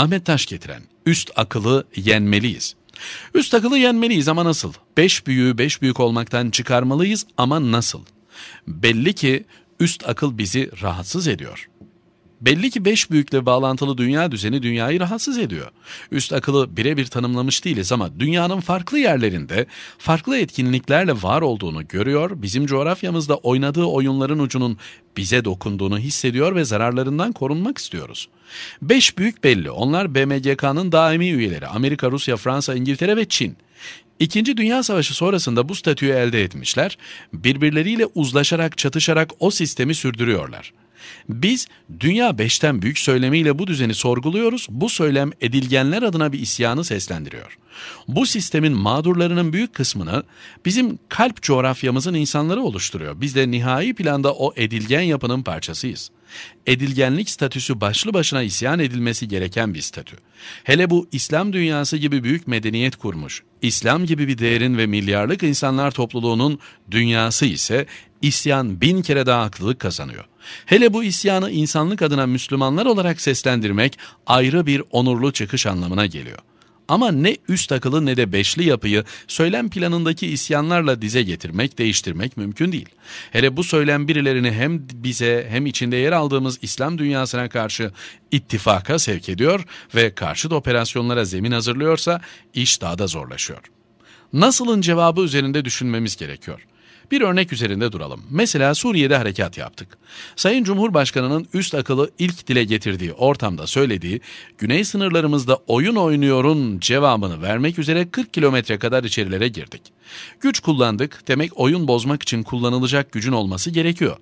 Ahmet Taş getiren üst akılı yenmeliyiz. Üst akılı yenmeliyiz ama nasıl? Beş büyüğü beş büyük olmaktan çıkarmalıyız ama nasıl? Belli ki üst akıl bizi rahatsız ediyor. Belli ki beş büyükle bağlantılı dünya düzeni dünyayı rahatsız ediyor. Üst akılı birebir tanımlamış değiliz ama dünyanın farklı yerlerinde farklı etkinliklerle var olduğunu görüyor, bizim coğrafyamızda oynadığı oyunların ucunun bize dokunduğunu hissediyor ve zararlarından korunmak istiyoruz. Beş büyük belli. Onlar BMGK'nın daimi üyeleri Amerika, Rusya, Fransa, İngiltere ve Çin. İkinci Dünya Savaşı sonrasında bu statüyü elde etmişler, birbirleriyle uzlaşarak çatışarak o sistemi sürdürüyorlar.'' Biz dünya beşten büyük söylemiyle bu düzeni sorguluyoruz. Bu söylem edilgenler adına bir isyanı seslendiriyor. Bu sistemin mağdurlarının büyük kısmını bizim kalp coğrafyamızın insanları oluşturuyor. Biz de nihai planda o edilgen yapının parçasıyız. Edilgenlik statüsü başlı başına isyan edilmesi gereken bir statü. Hele bu İslam dünyası gibi büyük medeniyet kurmuş, İslam gibi bir değerin ve milyarlık insanlar topluluğunun dünyası ise isyan bin kere daha haklılık kazanıyor. Hele bu isyanı insanlık adına Müslümanlar olarak seslendirmek ayrı bir onurlu çıkış anlamına geliyor. Ama ne üst takılı ne de beşli yapıyı söylem planındaki isyanlarla dize getirmek, değiştirmek mümkün değil. Hele bu söylem birilerini hem bize hem içinde yer aldığımız İslam dünyasına karşı ittifaka sevk ediyor ve karşıt operasyonlara zemin hazırlıyorsa iş daha da zorlaşıyor. Nasılın cevabı üzerinde düşünmemiz gerekiyor. Bir örnek üzerinde duralım. Mesela Suriye'de harekat yaptık. Sayın Cumhurbaşkanı'nın üst akıllı ilk dile getirdiği ortamda söylediği güney sınırlarımızda oyun oynuyorun cevabını vermek üzere 40 kilometre kadar içerilere girdik. Güç kullandık demek oyun bozmak için kullanılacak gücün olması gerekiyor.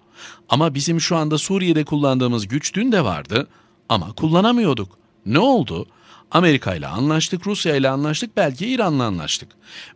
Ama bizim şu anda Suriye'de kullandığımız güç dün de vardı ama kullanamıyorduk. Ne oldu? Amerika ile anlaştık, Rusya ile anlaştık, belki İran'la anlaştık.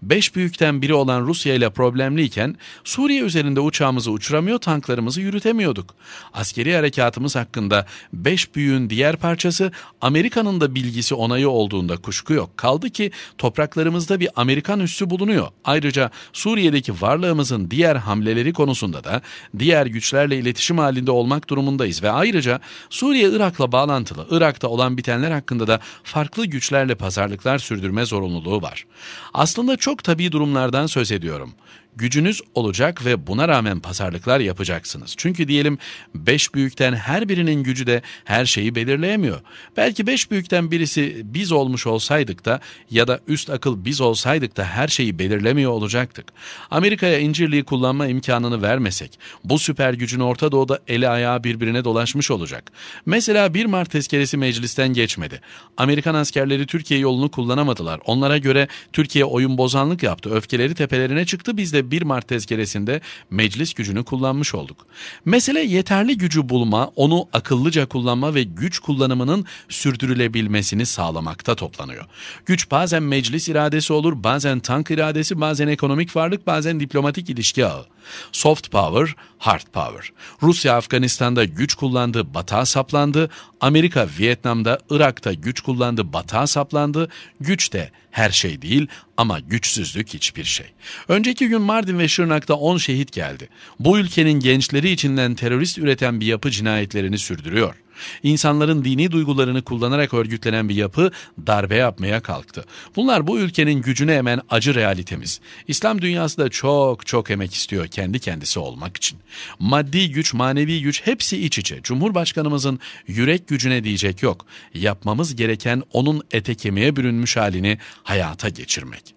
Beş büyükten biri olan Rusya ile problemliyken Suriye üzerinde uçağımızı uçuramıyor, tanklarımızı yürütemiyorduk. Askeri harekatımız hakkında beş büyüğün diğer parçası Amerika'nın da bilgisi onayı olduğunda kuşku yok. Kaldı ki topraklarımızda bir Amerikan üssü bulunuyor. Ayrıca Suriye'deki varlığımızın diğer hamleleri konusunda da diğer güçlerle iletişim halinde olmak durumundayız ve ayrıca Suriye Irak'la bağlantılı, Irak'ta olan bitenler hakkında da farklı güçlerle pazarlıklar sürdürme zorunluluğu var. Aslında çok tabii durumlardan söz ediyorum gücünüz olacak ve buna rağmen pazarlıklar yapacaksınız. Çünkü diyelim 5 büyükten her birinin gücü de her şeyi belirleyemiyor. Belki 5 büyükten birisi biz olmuş olsaydık da ya da üst akıl biz olsaydık da her şeyi belirlemiyor olacaktık. Amerika'ya incirliği kullanma imkanını vermesek bu süper gücün Orta Doğu'da eli ayağı birbirine dolaşmış olacak. Mesela 1 Mart tezkeresi meclisten geçmedi. Amerikan askerleri Türkiye yolunu kullanamadılar. Onlara göre Türkiye oyun bozanlık yaptı. Öfkeleri tepelerine çıktı biz de ve 1 Mart tezkeresinde meclis gücünü kullanmış olduk. Mesele yeterli gücü bulma, onu akıllıca kullanma ve güç kullanımının sürdürülebilmesini sağlamakta toplanıyor. Güç bazen meclis iradesi olur, bazen tank iradesi, bazen ekonomik varlık, bazen diplomatik ilişki ağı. Soft power, hard power. Rusya Afganistan'da güç kullandı, batağa saplandı. Amerika Vietnam'da, Irak'ta güç kullandı, batağa saplandı. Güç de her şey değil ama güçsüzlük hiçbir şey. Önceki gün Mardin ve Şırnak'ta 10 şehit geldi. Bu ülkenin gençleri içinden terörist üreten bir yapı cinayetlerini sürdürüyor. İnsanların dini duygularını kullanarak örgütlenen bir yapı darbe yapmaya kalktı. Bunlar bu ülkenin gücüne emen acı realitemiz. İslam dünyası da çok çok emek istiyor kendi kendisi olmak için. Maddi güç, manevi güç hepsi iç içe. Cumhurbaşkanımızın yürek gücüne diyecek yok. Yapmamız gereken onun ete kemiğe bürünmüş halini hayata geçirmek.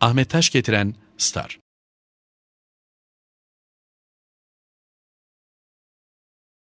Ahmet Taş getiren Star